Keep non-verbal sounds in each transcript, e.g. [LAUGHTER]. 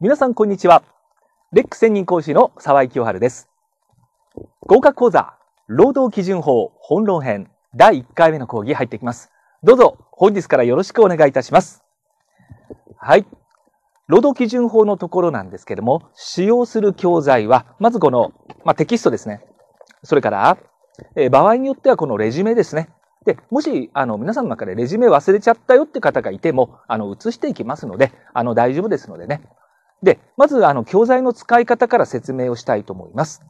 皆さんこんにちは。レック専任講師の沢井清春です。合格講座、労働基準法本論編第1回目の講義入ってきます。どうぞ本日からよろしくお願いいたします。はい。労働基準法のところなんですけども、使用する教材は、まずこの、まあ、テキストですね。それから、えー、場合によってはこのレジュメですね。で、もし、あの、皆さんの中でレジュメ忘れちゃったよって方がいても、あの、移していきますので、あの、大丈夫ですのでね、で、まず、あの、教材の使い方から説明をしたいと思います。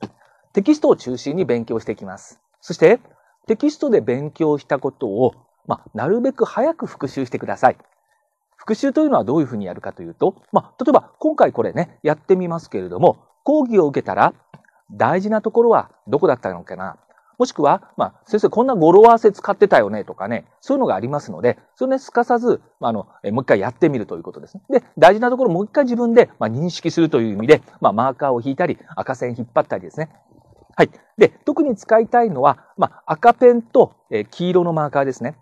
テキストを中心に勉強していきます。そして、テキストで勉強したことを、まあ、なるべく早く復習してください。復習というのはどういうふうにやるかというと、まあ、例えば、今回これね、やってみますけれども、講義を受けたら、大事なところはどこだったのかなもしくは、まあ、先生、こんな語呂合わせ使ってたよねとかね、そういうのがありますので、それね、すかさず、まあ、あの、もう一回やってみるということですね。で、大事なところ、もう一回自分で、まあ、認識するという意味で、まあ、マーカーを引いたり、赤線引っ張ったりですね。はい。で、特に使いたいのは、まあ、赤ペンと、え黄色のマーカーですね。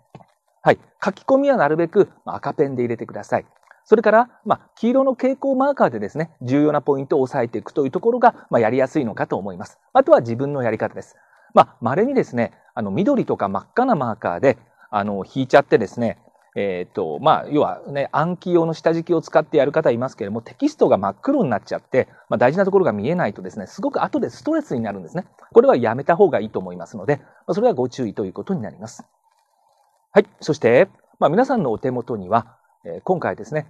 はい。書き込みはなるべく、ま赤ペンで入れてください。それから、まあ、黄色の蛍光マーカーでですね、重要なポイントを押さえていくというところが、まあ、やりやすいのかと思います。あとは自分のやり方です。まあ、稀にですね、あの、緑とか真っ赤なマーカーで、あの、引いちゃってですね、えっ、ー、と、まあ、要はね、暗記用の下敷きを使ってやる方いますけれども、テキストが真っ黒になっちゃって、まあ、大事なところが見えないとですね、すごく後でストレスになるんですね。これはやめた方がいいと思いますので、まそれはご注意ということになります。はい。そして、まあ、皆さんのお手元には、えー、今回ですね、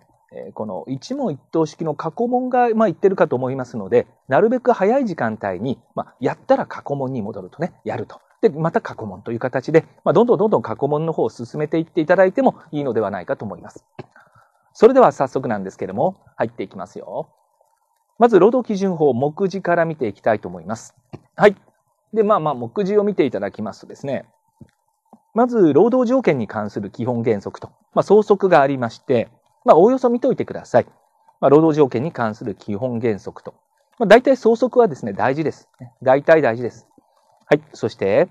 この一問一答式の過去問が、まあ、言ってるかと思いますので、なるべく早い時間帯に、まあ、やったら過去問に戻るとね、やると。で、また過去問という形で、まあ、どんどんどんどん過去問の方を進めていっていただいてもいいのではないかと思います。それでは早速なんですけれども、入っていきますよ。まず、労働基準法、目次から見ていきたいと思います。はい。で、まあまあ、目次を見ていただきますとですね、まず、労働条件に関する基本原則と、まあ、総則がありまして、まあ、おおよそ見といてください。まあ、労働条件に関する基本原則と。まあ、大体相則はですね、大事です。大体大事です。はい。そして、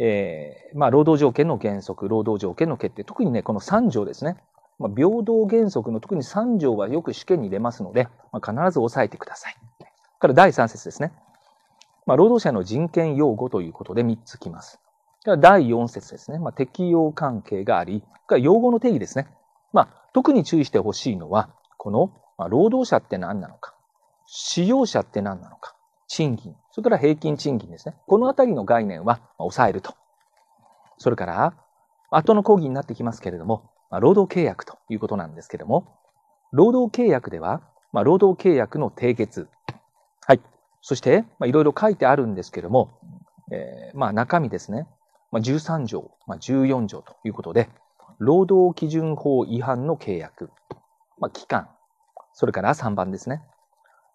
えー、まあ、労働条件の原則、労働条件の決定。特にね、この3条ですね。まあ、平等原則の特に3条はよく試験に出ますので、まあ、必ず押さえてください。から第3節ですね。まあ、労働者の人権擁護ということで3つきます。から第4節ですね。まあ、適用関係があり、から用語の定義ですね。まあ、特に注意してほしいのは、この、まあ、労働者って何なのか、使用者って何なのか、賃金、それから平均賃金ですね。このあたりの概念は、まあ、抑えると。それから、後の講義になってきますけれども、まあ、労働契約ということなんですけれども、労働契約では、まあ、労働契約の締結。はい。そして、まあ、いろいろ書いてあるんですけれども、えー、まあ、中身ですね。まあ、13条、まあ、14条ということで、労働基準法違反の契約、まあ、期間、それから3番ですね、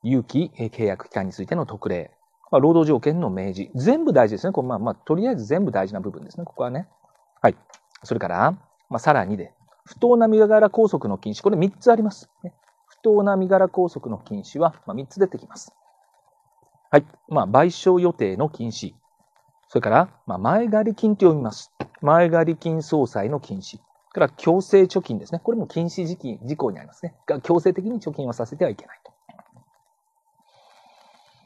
有期契約期間についての特例、まあ、労働条件の明示、全部大事ですね。これまあまあ、とりあえず全部大事な部分ですね、ここはね。はい。それから、まあ、さらにで、不当な身柄拘束の禁止、これ3つあります。不当な身柄拘束の禁止は、まあ、3つ出てきます。はい。まあ、賠償予定の禁止。それから、まあ、前借り金と読みます。前借り金総裁の禁止。から強制貯金ですね。これも禁止時期事項にありますね。が強制的に貯金をさせてはいけないと。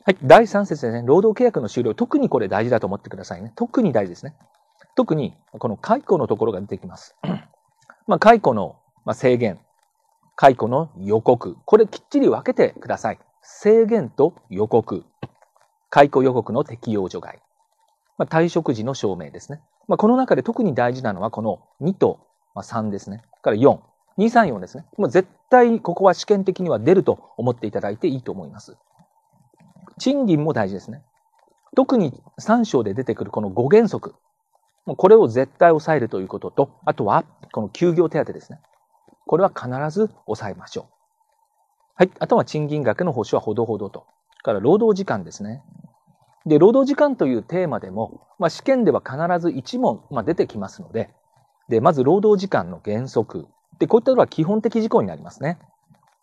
はい。第3節ですね。労働契約の終了。特にこれ大事だと思ってくださいね。特に大事ですね。特に、この解雇のところが出てきます。[CLEARS THROAT] まあ、解雇の制限、解雇の予告。これきっちり分けてください。制限と予告。解雇予告の適用除外。まあ、退職時の証明ですね。まあ、この中で特に大事なのはこの2とまあ、3ですね。から4。234ですね。もう絶対ここは試験的には出ると思っていただいていいと思います。賃金も大事ですね。特に3章で出てくるこの5原則。これを絶対抑えるということと、あとはこの休業手当ですね。これは必ず抑えましょう。はい。あとは賃金額の保証はほどほどと。から労働時間ですね。で、労働時間というテーマでも、まあ、試験では必ず1問、まあ、出てきますので、で、まず労働時間の原則。で、こういったのは基本的事項になりますね。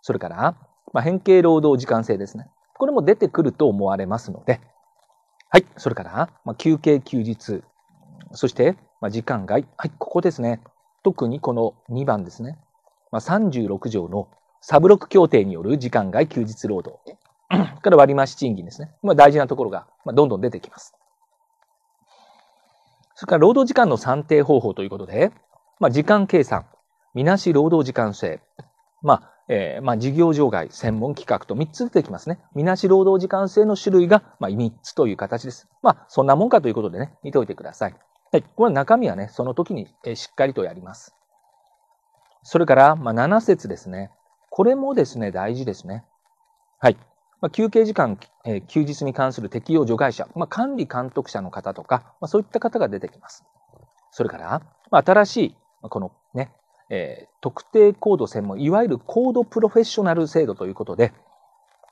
それから、まあ、変形労働時間制ですね。これも出てくると思われますので。はい。それから、まあ、休憩休日。そして、まあ、時間外。はい、ここですね。特にこの2番ですね。まあ、36条のサブロック協定による時間外休日労働。[CLEARS THROAT] から割増賃金ですね。まあ、大事なところが、まあ、どんどん出てきます。それから労働時間の算定方法ということで、まあ、時間計算、みなし労働時間制、まあ、えー、まあ、事業場外、専門企画と3つ出てきますね。みなし労働時間制の種類が、まあ、3つという形です。まあ、そんなもんかということでね、見ておいてください。はい。これ中身はね、その時に、えしっかりとやります。それから、まあ、7節ですね。これもですね、大事ですね。はい。まあ、休憩時間、えー、休日に関する適用除外者、まあ、管理監督者の方とか、まあ、そういった方が出てきます。それから、まあ、新しい、このね、えー、特定コード専門、いわゆるコードプロフェッショナル制度ということで、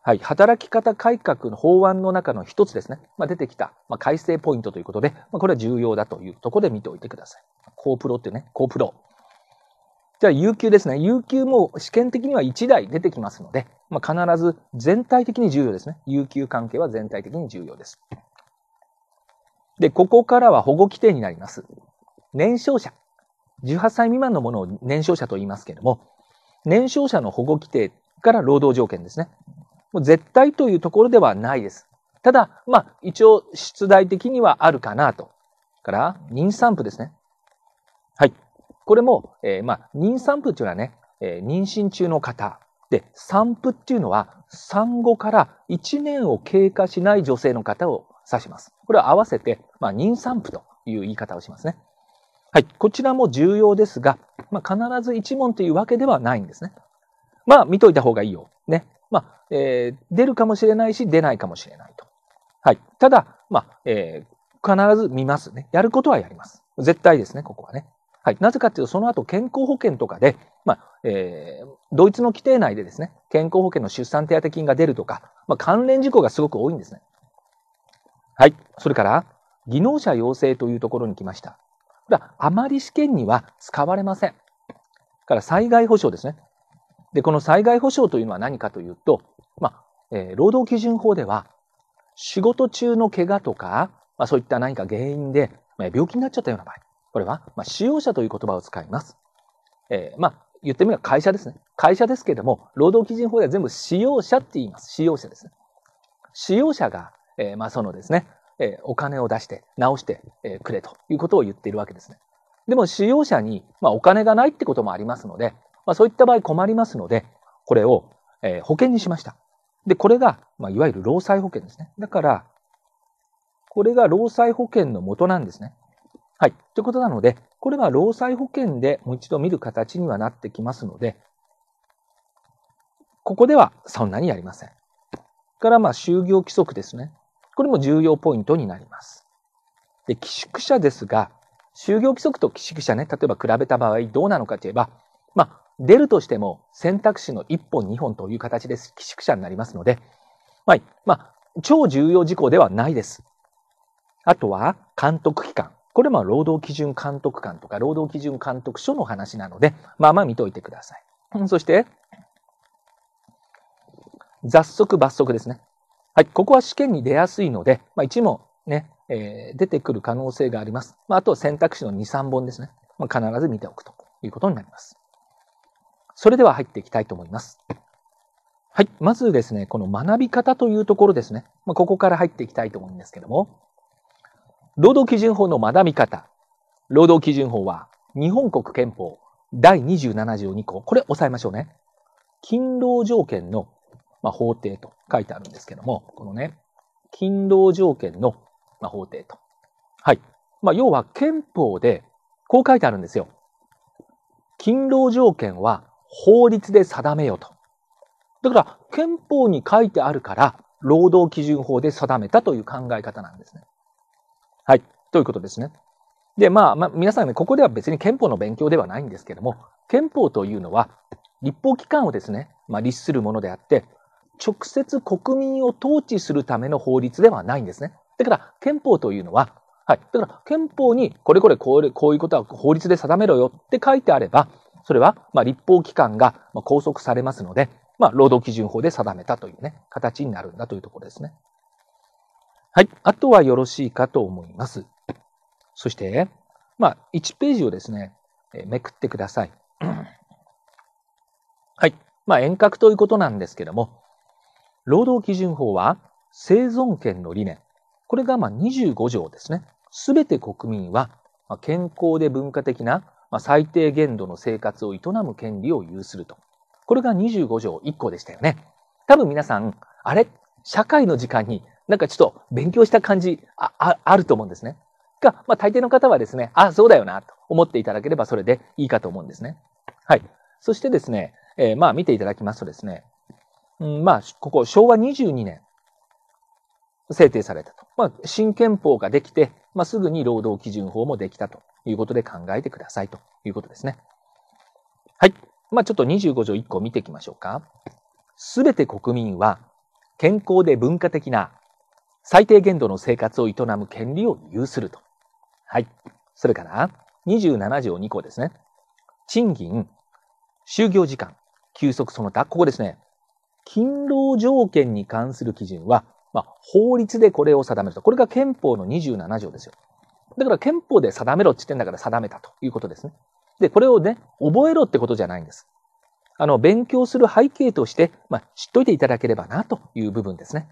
はい、働き方改革の法案の中の一つですね、まあ、出てきた、まあ、改正ポイントということで、まあ、これは重要だというところで見ておいてください。コープロっていうね、コープロ。じゃあ、有給ですね。有給も試験的には1台出てきますので、まあ、必ず全体的に重要ですね。有給関係は全体的に重要です。で、ここからは保護規定になります。年少者。18歳未満のものを年少者と言いますけれども、年少者の保護規定から労働条件ですね。もう絶対というところではないです。ただ、まあ、一応、出題的にはあるかなと。から、妊産婦ですね。はい。これも、えー、まあ、妊産婦っていうのはね、えー、妊娠中の方。で、産婦っていうのは、産後から1年を経過しない女性の方を指します。これは合わせて、まあ、妊産婦という言い方をしますね。はい。こちらも重要ですが、まあ、必ず一問というわけではないんですね。まあ、見といた方がいいよ。ね。まあ、えー、出るかもしれないし、出ないかもしれないと。はい。ただ、まあ、えー、必ず見ますね。やることはやります。絶対ですね、ここはね。はい、なぜかというと、その後健康保険とかで、まあ、えー、ドイツの規定内でですね、健康保険の出産手当金が出るとか、まあ、関連事項がすごく多いんですね。はい。それから、技能者養成というところに来ました。こあまり試験には使われません。から災害保障ですね。で、この災害保障というのは何かというと、まあ、えー、労働基準法では、仕事中の怪我とか、まあ、そういった何か原因で、まあ、病気になっちゃったような場合。これは、まあ、使用者という言葉を使います。えー、まあ、言ってみれば会社ですね。会社ですけれども、労働基準法では全部使用者って言います。使用者ですね。使用者が、えー、まあ、そのですね、えー、お金を出して、直して、えくれということを言っているわけですね。でも使用者に、まあ、お金がないってこともありますので、まあ、そういった場合困りますので、これを、え保険にしました。で、これが、まあ、いわゆる労災保険ですね。だから、これが労災保険の元なんですね。はい。ということなので、これは労災保険でもう一度見る形にはなってきますので、ここではそんなにやりません。から、まあ、就業規則ですね。これも重要ポイントになります。で、寄宿舎ですが、就業規則と寄宿舎ね、例えば比べた場合どうなのかといえば、まあ、出るとしても選択肢の1本2本という形です。寄宿舎になりますので、はい。まあ、超重要事項ではないです。あとは、監督機関。これも労働基準監督官とか労働基準監督署の話なので、まあまあ見ておいてください。[LAUGHS] そして、雑則罰則ですね。はい、ここは試験に出やすいので、まあ、1問ね、えー、出てくる可能性があります。まあ、あと選択肢の2、3本ですね。まあ、必ず見ておくということになります。それでは入っていきたいと思います。はい。まずですね、この学び方というところですね。まあ、ここから入っていきたいと思うんですけども、労働基準法の学び方。労働基準法は、日本国憲法第27条2項。これ押さえましょうね。勤労条件の、まあ、法定と書いてあるんですけども、このね、勤労条件の、まあ、法定と。はい。まあ、要は憲法で、こう書いてあるんですよ。勤労条件は法律で定めよと。だから、憲法に書いてあるから、労働基準法で定めたという考え方なんですね。はい。ということですね。で、まあ、まあ、皆さんね、ここでは別に憲法の勉強ではないんですけども、憲法というのは、立法機関をですね、まあ、律するものであって、直接国民を統治するための法律ではないんですね。だから、憲法というのは、はい。だから、憲法に、これこれこうこういうことは法律で定めろよって書いてあれば、それは、まあ、立法機関が拘束されますので、まあ、労働基準法で定めたというね、形になるんだというところですね。はい。あとはよろしいかと思います。そして、まあ、1ページをですね、えめくってください。[CLEARS THROAT] はい。まあ、遠隔ということなんですけども、労働基準法は生存権の理念。これがま25条ですね。すべて国民は健康で文化的な最低限度の生活を営む権利を有すると。これが25条1項でしたよね。多分皆さん、あれ社会の時間になんかちょっと勉強した感じ、あ、ああると思うんですね。が、まあ、大抵の方はですね、あ、そうだよな、と思っていただければそれでいいかと思うんですね。はい。そしてですね、えー、まあ、見ていただきますとですね、うん、まあ、ここ、昭和22年、制定されたと。まあ、新憲法ができて、まあ、すぐに労働基準法もできたということで考えてくださいということですね。はい。まあ、ちょっと25条1個見ていきましょうか。すべて国民は健康で文化的な最低限度の生活を営む権利を有すると。はい。それから、27条2項ですね。賃金、就業時間、休息その他、ここですね。勤労条件に関する基準は、まあ、法律でこれを定めると。これが憲法の27条ですよ。だから憲法で定めろって言ってんだから定めたということですね。で、これをね、覚えろってことじゃないんです。あの、勉強する背景として、まあ、知っといていただければなという部分ですね。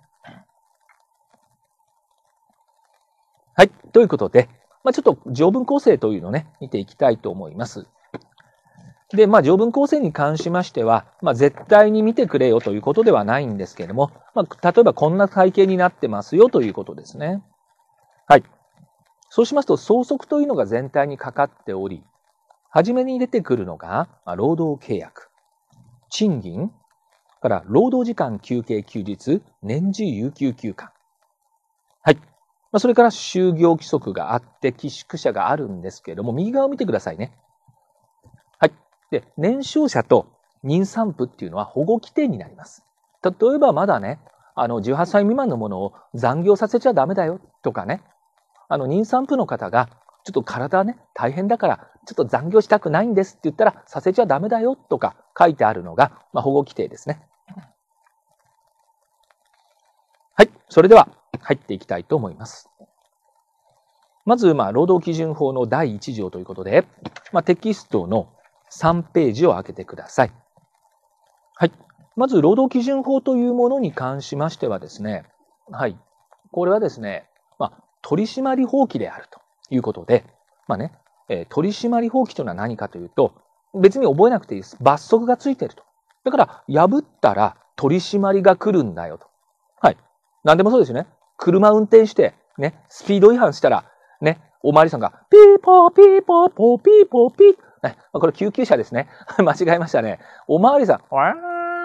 はい。ということで、まあ、ちょっと条文構成というのをね、見ていきたいと思います。で、まあ、条文構成に関しましては、まあ、絶対に見てくれよということではないんですけれども、まあ、例えばこんな体系になってますよということですね。はい。そうしますと、相続というのが全体にかかっており、はじめに出てくるのが、まあ、労働契約、賃金、から労働時間休憩休日、年次有給休暇、まあ、それから就業規則があって、寄宿舎があるんですけれども、右側を見てくださいね。はい。で、年少者と妊産婦っていうのは保護規定になります。例えばまだね、あの、18歳未満のものを残業させちゃダメだよとかね、あの、妊産婦の方が、ちょっと体ね、大変だから、ちょっと残業したくないんですって言ったら、させちゃダメだよとか書いてあるのが、まあ、保護規定ですね。はい。それでは、入っていきたいと思います。まず、まあ、労働基準法の第1条ということで、まあ、テキストの3ページを開けてください。はい。まず、労働基準法というものに関しましてはですね、はい。これはですね、まあ、取締法規であるということで、まあね、えー、取締法規というのは何かというと、別に覚えなくていいです。罰則がついてると。だから、破ったら取り締まりが来るんだよと。はい。何でもそうですよね。車運転して、ね、スピード違反したら、ね、おまわりさんが、ピーポーピーポーポーピーポーピー。ね、これ救急車ですね。[LAUGHS] 間違えましたね。おまわりさん、わ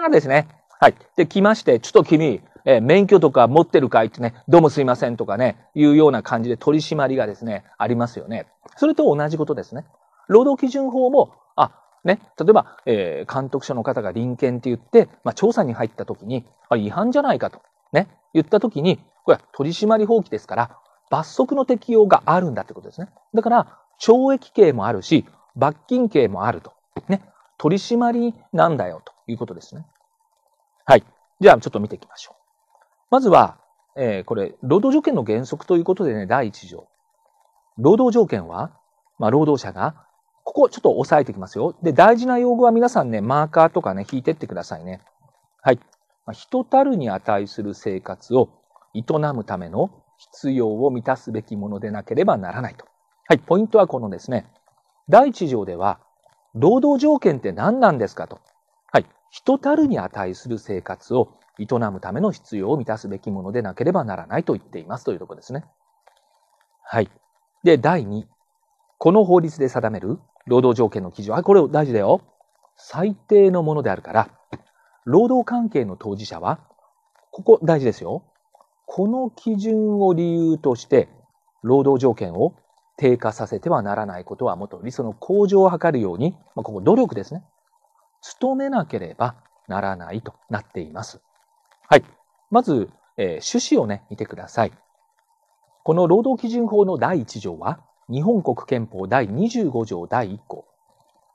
ーですね。はい。で、来まして、ちょっと君、えー、免許とか持ってるかいってね、どうもすいませんとかね、いうような感じで取り締まりがですね、ありますよね。それと同じことですね。労働基準法も、あ、ね、例えば、えー、監督者の方が臨検って言って、まあ、調査に入った時に、あ違反じゃないかと。ね、言った時に、これは取締法規ですから、罰則の適用があるんだってことですね。だから、懲役刑もあるし、罰金刑もあると。ね、取締りなんだよということですね。はい。じゃあ、ちょっと見ていきましょう。まずは、えー、これ、労働条件の原則ということでね、第1条。労働条件は、まあ、労働者が、ここちょっと押さえていきますよ。で、大事な用語は皆さんね、マーカーとかね、引いてってくださいね。はい。人たるに値する生活を営むための必要を満たすべきものでなければならないと。はい、ポイントはこのですね、第1条では、労働条件って何なんですかと。はい、人たるに値する生活を営むための必要を満たすべきものでなければならないと言っていますというところですね。はい。で、第2、この法律で定める労働条件の基準。あ、これ大事だよ。最低のものであるから、労働関係の当事者は、ここ大事ですよ。この基準を理由として、労働条件を低下させてはならないことはもと理その向上を図るように、まあ、ここ努力ですね。努めなければならないとなっています。はい。まず、えー、趣旨をね、見てください。この労働基準法の第1条は、日本国憲法第25条第1項、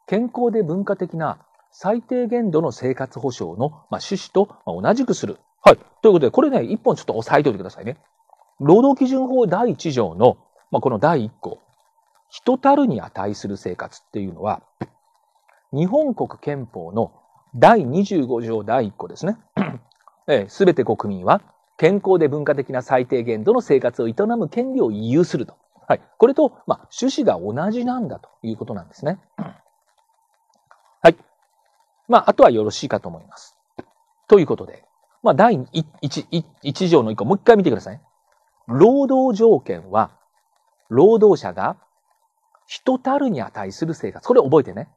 健康で文化的な最低限度の生活保障の、まあ、趣旨と同じくする。はい。ということで、これね、一本ちょっと押さえておいてくださいね。労働基準法第1条の、まあ、この第1項、人たるに値する生活っていうのは、日本国憲法の第25条第1項ですね。[CLEARS THROAT] すべ、て国民は健康で文化的な最低限度の生活を営む権利を有すると。はい。これと、まあ、趣旨が同じなんだということなんですね。まあ、あとはよろしいかと思います。ということで、まあ、第 1, 1条の1個、もう一回見てください。労働条件は、労働者が人たるに値する生活。これ覚えてね。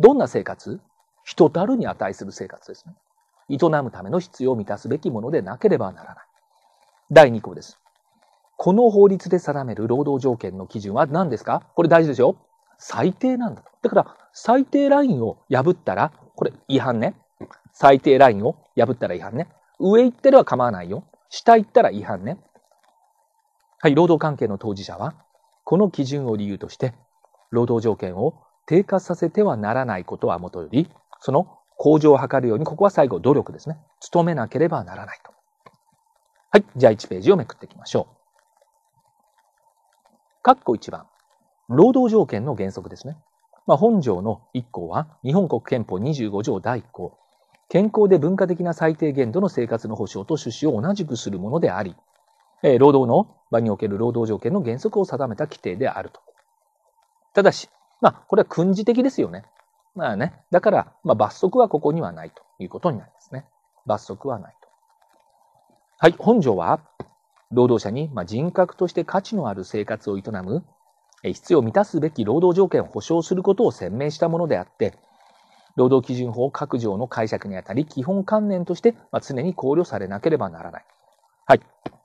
どんな生活人たるに値する生活ですね。営むための必要を満たすべきものでなければならない。第2項です。この法律で定める労働条件の基準は何ですかこれ大事ですよ。最低なんだと。だから、最低ラインを破ったらこれ違反ね。最低ラインを破ったら違反ね。上行ってれば構わないよ。下行ったら違反ね。はい、労働関係の当事者は、この基準を理由として、労働条件を低下させてはならないことはもとより、その向上を図るように、ここは最後、努力ですね。努めなければならないと。はい、じゃあ1ページをめくっていきましょう。括弧1番、労働条件の原則ですね。まあ、本条の1項は、日本国憲法25条第1項、健康で文化的な最低限度の生活の保障と趣旨を同じくするものであり、えー、労働の場における労働条件の原則を定めた規定であると。ただし、まあ、これは訓示的ですよね。まあね、だから、まあ、罰則はここにはないということになりますね。罰則はないと。はい、本条は、労働者に人格として価値のある生活を営む必要満たすべき労働条件を保障することを鮮明したものであって労働基準法各条の解釈にあたり基本観念として、ま常に考慮されなければならない。はい。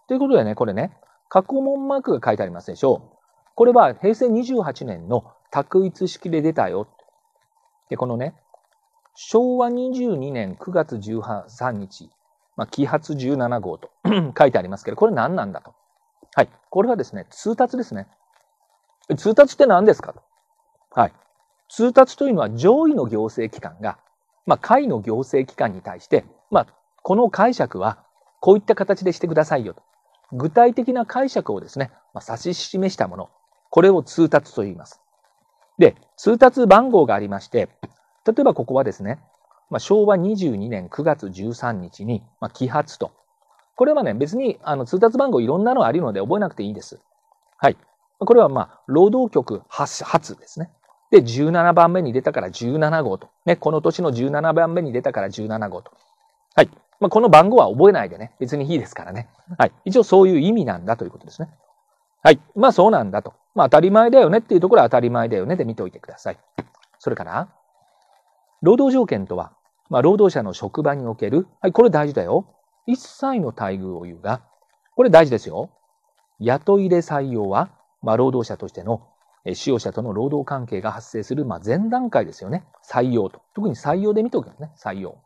ということでね、これね、過去問マークが書いてありますでしょう。これは平成28年の択一式で出たよ。で、このね、昭和22年9月13日、まあ、揮発17号と [CLEARS THROAT] 書いてありますけど、これ何なんだと。はい。これはですね、通達ですね。通達って何ですかと。はい。通達というのは上位の行政機関が、まあ、下位の行政機関に対して、まあ、この解釈はこういった形でしてくださいよと。具体的な解釈をですね、まあ、指し示したもの、これを通達と言います。で、通達番号がありまして、例えばここはですね、まあ、昭和22年9月13日に、まあ、揮発と。これはね、別にあの通達番号いろんなのあるので覚えなくていいです。はい。これはまあ、労働局発発ですね。で、17番目に出たから17号と。ね、この年の17番目に出たから17号と。はい。まあ、この番号は覚えないでね。別にいいですからね。はい。一応そういう意味なんだということですね。はい。まあそうなんだと。まあ当たり前だよねっていうところは当たり前だよねで見ておいてください。それから、労働条件とは、まあ労働者の職場における、はい、これ大事だよ。一切の待遇を言うが、これ大事ですよ。雇い入れ採用はまあ、労働者としての使用者との労働関係が発生する、まあ、前段階ですよね。採用と。特に採用で見ておきますね。採用。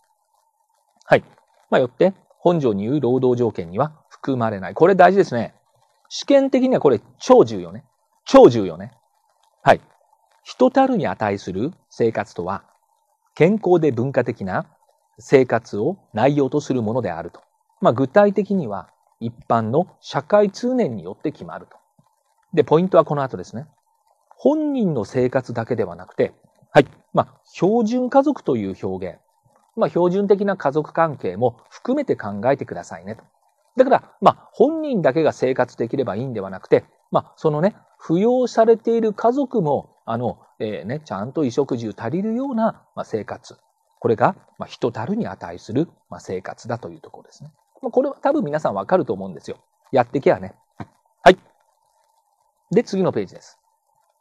はい。まあ、よって、本条に言う労働条件には含まれない。これ大事ですね。試験的にはこれ超重要ね。超重要ね。はい。人たるに値する生活とは、健康で文化的な生活を内容とするものであると。まあ、具体的には一般の社会通念によって決まると。で、ポイントはこの後ですね。本人の生活だけではなくて、はい。まあ、標準家族という表現。まあ、標準的な家族関係も含めて考えてくださいねと。だから、まあ、本人だけが生活できればいいんではなくて、まあ、そのね、扶養されている家族も、あの、えー、ね、ちゃんと衣食住足りるような、まあ、生活。これが、まあ、人たるに値する、まあ、生活だというところですね。まあ、これは多分皆さんわかると思うんですよ。やってきゃね。はい。で、次のページです。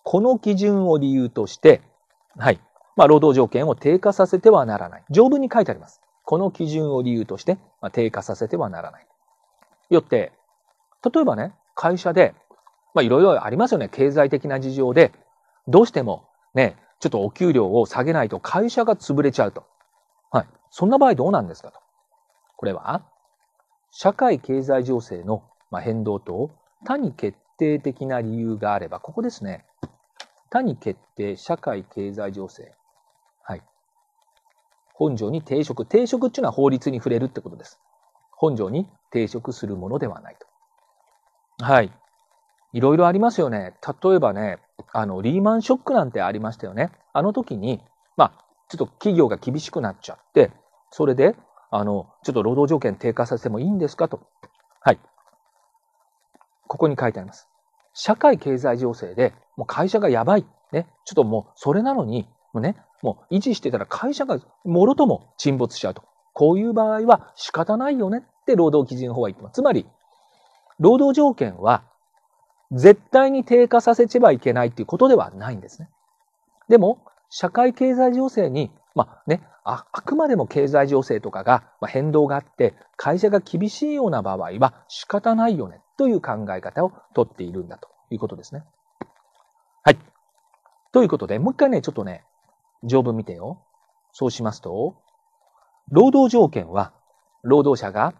この基準を理由として、はい。まあ、労働条件を低下させてはならない。条文に書いてあります。この基準を理由として、まあ、低下させてはならない。よって、例えばね、会社で、まあ、いろいろありますよね。経済的な事情で、どうしても、ね、ちょっとお給料を下げないと会社が潰れちゃうと。はい。そんな場合どうなんですかと。これは、社会経済情勢の変動等単に決定的な理由があれば、ここですね。他に決定、社会経済情勢。はい。本条に抵触。抵触っていうのは法律に触れるってことです。本条に抵触するものではないと。はい。いろいろありますよね。例えばね、あの、リーマンショックなんてありましたよね。あの時に、まあ、ちょっと企業が厳しくなっちゃって、それで、あの、ちょっと労働条件低下させてもいいんですかと。はい。ここに書いてあります。社会経済情勢で、もう会社がやばい。ね。ちょっともう、それなのに、もうね、もう維持してたら会社がもろとも沈没しちゃうと。こういう場合は仕方ないよねって労働基準法は言ってます。つまり、労働条件は絶対に低下させちばいけないっていうことではないんですね。でも、社会経済情勢に、まあね、ああくまでも経済情勢とかが変動があって、会社が厳しいような場合は仕方ないよね。という考え方をとっているんだということですね。はい。ということで、もう一回ね、ちょっとね、条文見てよ。そうしますと、労働条件は、労働者が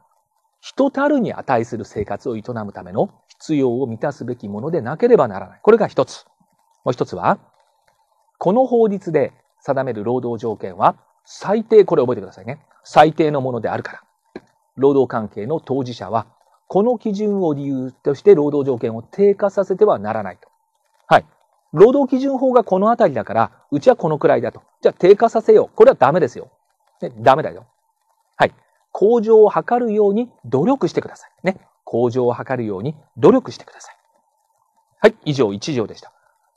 人たるに値する生活を営むための必要を満たすべきものでなければならない。これが一つ。もう一つは、この法律で定める労働条件は、最低、これ覚えてくださいね。最低のものであるから。労働関係の当事者は、この基準を理由として労働条件を低下させてはならないと。はい。労働基準法がこのあたりだから、うちはこのくらいだと。じゃあ低下させよう。これはダメですよ。ね、ダメだよ。はい。向上を図るように努力してください。ね。向上を図るように努力してください。はい。以上、1条でした。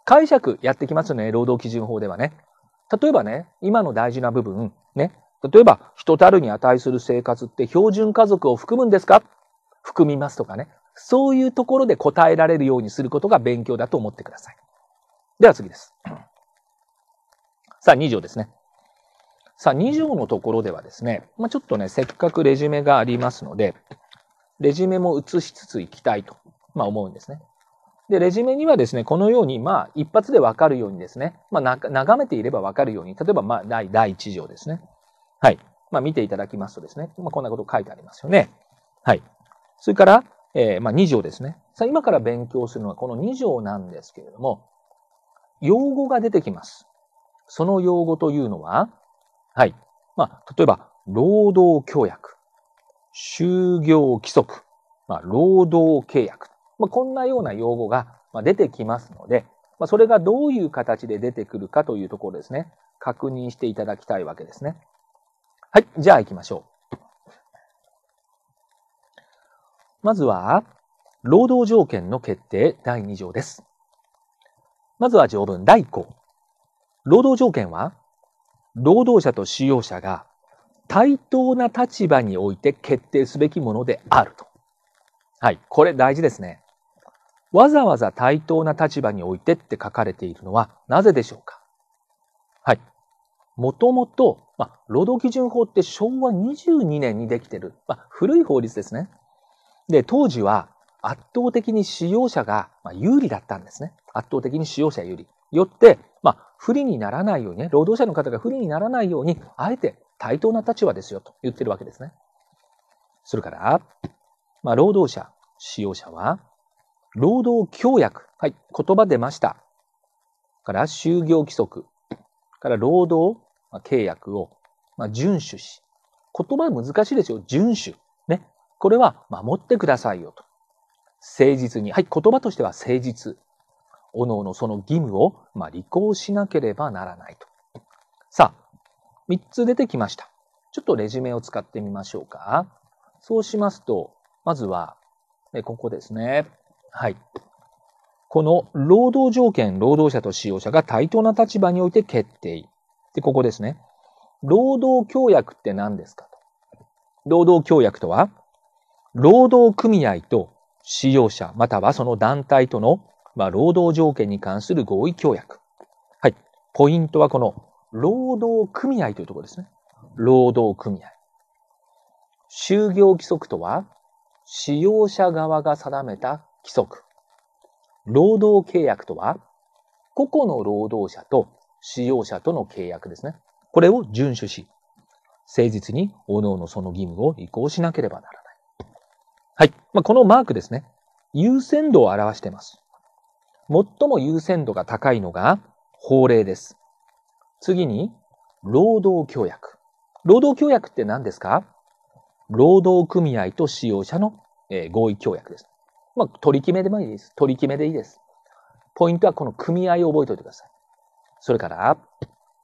解釈やってきますよね。労働基準法ではね。例えばね、今の大事な部分、ね。例えば、人たるに値する生活って標準家族を含むんですか含みますとかね。そういうところで答えられるようにすることが勉強だと思ってください。では次です。さあ、2条ですね。さあ、2条のところではですね、まあ、ちょっとね、せっかくレジュメがありますので、レジュメも移しつついきたいと、まあ、思うんですね。で、レジュメにはですね、このように、まあ、一発でわかるようにですね、まあ、眺めていればわかるように、例えば、まあ、第、1条ですね。はい。まあ、見ていただきますとですね、まあ、こんなこと書いてありますよね。はい。それから、えー、まあ、2条ですね。さあ、今から勉強するのはこの2条なんですけれども、用語が出てきます。その用語というのは、はい。まあ、例えば、労働協約、就業規則、まあ、労働契約。まあ、こんなような用語が出てきますので、まあ、それがどういう形で出てくるかというところですね。確認していただきたいわけですね。はい。じゃあ行きましょう。まずは、労働条件の決定第2条です。まずは条文第1項。労働条件は、労働者と使用者が対等な立場において決定すべきものであると。はい、これ大事ですね。わざわざ対等な立場においてって書かれているのはなぜでしょうかはい。もともと、ま労働基準法って昭和22年にできてる、ま古い法律ですね。で、当時は圧倒的に使用者が有利だったんですね。圧倒的に使用者有利。よって、まあ、不利にならないようにね、労働者の方が不利にならないように、あえて対等な立場ですよと言ってるわけですね。それから、まあ、労働者、使用者は、労働協約。はい、言葉出ました。から、就業規則。から、労働契約を、まあ、遵守し。言葉難しいですよ。遵守。これは守ってくださいよと。誠実に、はい、言葉としては誠実。おのおのその義務を、ま履行しなければならないと。さあ、3つ出てきました。ちょっとレジュメを使ってみましょうか。そうしますと、まずは、えここですね。はい。この労働条件、労働者と使用者が対等な立場において決定。で、ここですね。労働協約って何ですかと。労働協約とは、労働組合と使用者、またはその団体との、まあ、労働条件に関する合意協約。はい。ポイントはこの、労働組合というところですね。労働組合。就業規則とは、使用者側が定めた規則。労働契約とは、個々の労働者と使用者との契約ですね。これを遵守し、誠実に各々その義務を履行しなければならない。はい。まあ、このマークですね。優先度を表しています。最も優先度が高いのが法令です。次に、労働協約。労働協約って何ですか労働組合と使用者の、えー、合意協約です。まあ、取り決めでもいいです。取り決めでいいです。ポイントはこの組合を覚えておいてください。それから、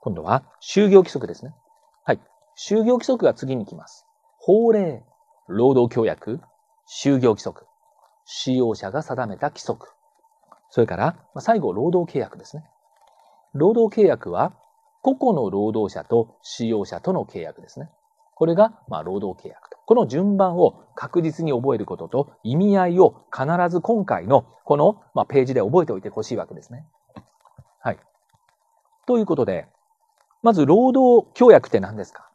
今度は就業規則ですね。はい。就業規則が次に来ます。法令、労働協約、就業規則、使用者が定めた規則、それから、最後、労働契約ですね。労働契約は、個々の労働者と使用者との契約ですね。これが、まあ、労働契約と。この順番を確実に覚えることと、意味合いを必ず今回の、この、まあ、ページで覚えておいてほしいわけですね。はい。ということで、まず、労働協約って何ですか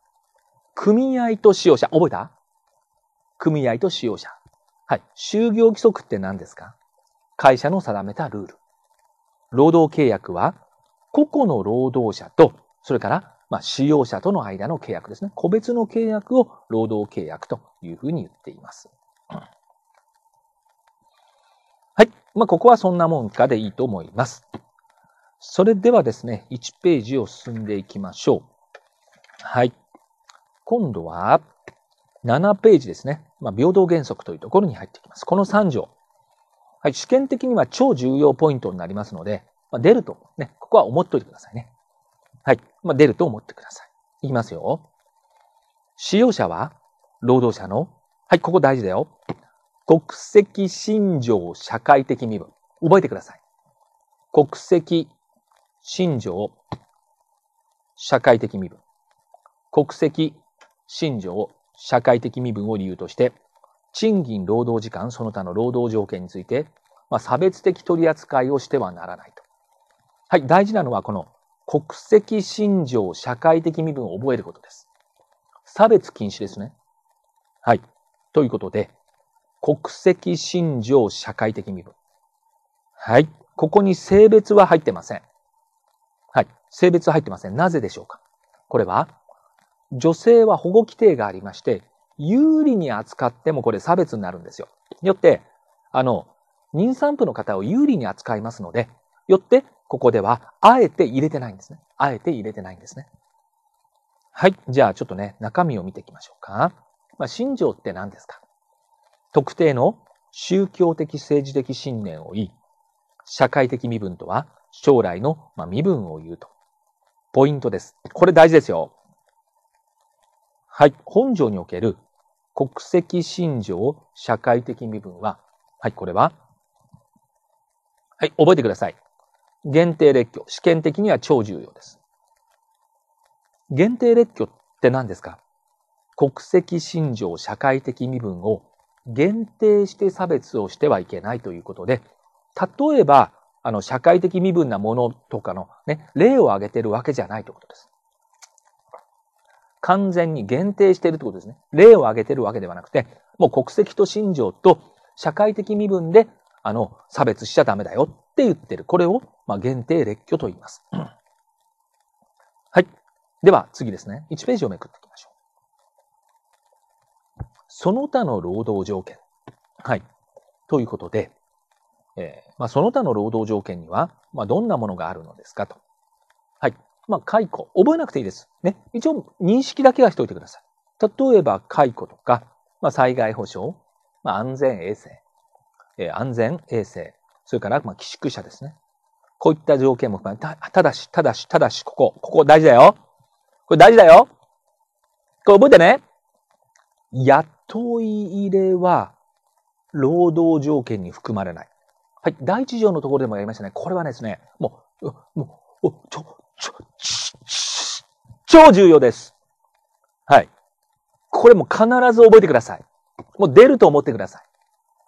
組合と使用者、覚えた組合と使用者。はい。就業規則って何ですか会社の定めたルール。労働契約は、個々の労働者と、それから、まあ、使用者との間の契約ですね。個別の契約を労働契約というふうに言っています。はい。まあ、ここはそんなもんかでいいと思います。それではですね、1ページを進んでいきましょう。はい。今度は、7ページですね。まあ、平等原則というところに入ってきます。この3条。はい、試験的には超重要ポイントになりますので、まあ、出ると、ね、ここは思っておいてくださいね。はい。まあ、出ると思ってください。いきますよ。使用者は、労働者の、はい、ここ大事だよ。国籍、信条、社会的身分。覚えてください。国籍、信条、社会的身分。国籍、信条、社会的身分を理由として、賃金、労働時間、その他の労働条件について、まあ、差別的取り扱いをしてはならないと。はい、大事なのはこの国籍信条、社会的身分を覚えることです。差別禁止ですね。はい。ということで、国籍信条、社会的身分。はい。ここに性別は入ってません。はい。性別は入ってません。なぜでしょうかこれは、女性は保護規定がありまして、有利に扱ってもこれ差別になるんですよ。よって、あの、妊産婦の方を有利に扱いますので、よって、ここでは、あえて入れてないんですね。あえて入れてないんですね。はい。じゃあ、ちょっとね、中身を見ていきましょうか。まあ、信条って何ですか特定の宗教的政治的信念を言い、社会的身分とは将来の身分を言うと。ポイントです。これ大事ですよ。はい、本条における国籍信条社会的身分は、はい、これは、はい、覚えてください。限定列挙。試験的には超重要です。限定列挙って何ですか国籍信条社会的身分を限定して差別をしてはいけないということで、例えば、あの、社会的身分なものとかのね、例を挙げてるわけじゃないということです。完全に限定しているということですね。例を挙げてるわけではなくて、もう国籍と信条と社会的身分で、あの、差別しちゃダメだよって言ってる。これを、まあ、限定列挙と言います。[CLEARS THROAT] はい。では、次ですね。1ページをめくっていきましょう。その他の労働条件。はい。ということで、えー、まあ、その他の労働条件には、まあ、どんなものがあるのですかと。はい。まあ、解雇。覚えなくていいです。ね。一応、認識だけはしておいてください。例えば、解雇とか、まあ、災害保障、まあ、安全衛生、えー、安全衛生、それから、まあ、寄宿舎ですね。こういった条件も含めた、ただし、ただし、ただし、ここ、ここ大事だよ。これ大事だよ。これ覚えてね。雇い入れは、労働条件に含まれない。はい。第一条のところでもやりましたね。これはですね、もう、もう、ちょ、超重要です。はい。これも必ず覚えてください。もう出ると思ってくださ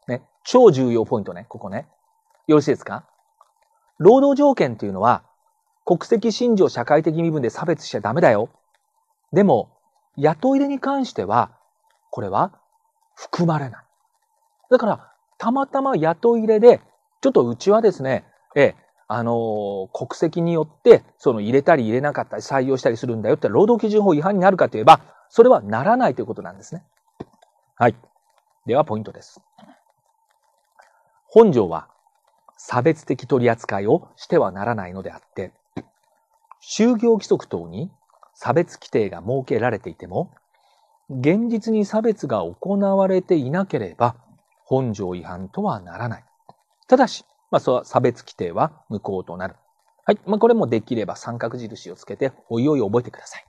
い。ね。超重要ポイントね。ここね。よろしいですか労働条件というのは、国籍、信条、社会的身分で差別しちゃダメだよ。でも、雇い入れに関しては、これは含まれない。だから、たまたま雇い入れで、ちょっとうちはですね、ええ、あの、国籍によって、その入れたり入れなかったり採用したりするんだよって、労働基準法違反になるかといえば、それはならないということなんですね。はい。では、ポイントです。本条は、差別的取り扱いをしてはならないのであって、就業規則等に差別規定が設けられていても、現実に差別が行われていなければ、本条違反とはならない。ただし、まあ、そう差別規定は無効となる。はい。まあ、これもできれば三角印をつけて、おいおい覚えてください。